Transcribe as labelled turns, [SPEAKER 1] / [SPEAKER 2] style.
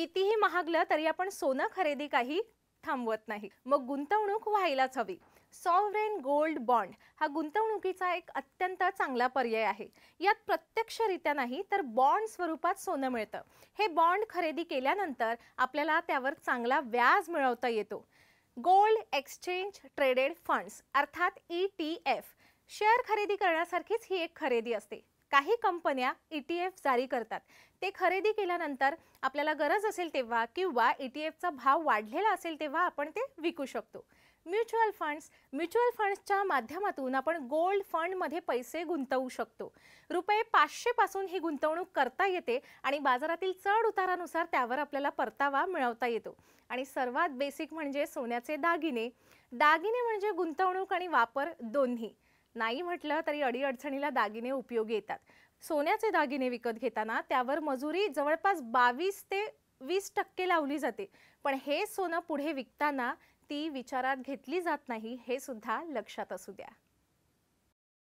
[SPEAKER 1] कितीही महागलं तरी आपण सोनं खरेदी काही थांबवत नाही मग गुंतवणूक व्हायलाच हवी सॉवरेन गोल्ड बॉन्ड हा गुंतवणुकीचा एक अत्यंत चांगला पर्याय आहे यात प्रत्यक्षरित्या नाही तर बॉन्ड स्वरूपात सोनं मिळतं हे बॉन्ड खरेदी केल्यानंतर आपल्याला त्यावर चांगला व्याज मिळवता येतो गोल्ड एक्सचेंज ट्रेडेड फंड्स अर्थात ई टी एफ शेअर खरेदी करण्यासारखीच ही एक खरेदी असते काही कंपन्या ई टी एफ जारी करतात ते खरेदी केल्यानंतर आपल्याला गरज असेल तेव्हा किंवा ई e टी एफचा भाव वाढलेला असेल तेव्हा आपण ते विकू शकतो म्युच्युअल फंड्स म्युच्युअल फंड्सच्या माध्यमातून आपण गोल्ड फंडमध्ये पैसे गुंतवू शकतो रुपये पाचशेपासून ही गुंतवणूक करता येते आणि बाजारातील चढ उतारानुसार त्यावर आपल्याला परतावा मिळवता येतो आणि सर्वात बेसिक म्हणजे सोन्याचे दागिने दागिने म्हणजे गुंतवणूक आणि वापर दोन्ही नाही म्हटलं तरी अडीअडचणीला दागिने उपयोगी येतात सोन्याचे दागिने विकत घेताना त्यावर मजुरी जवळपास बावीस ते वीस टक्के लावली जाते पण हे सोनं पुढे विकताना ती विचारात घेतली जात नाही हे सुद्धा लक्षात असू द्या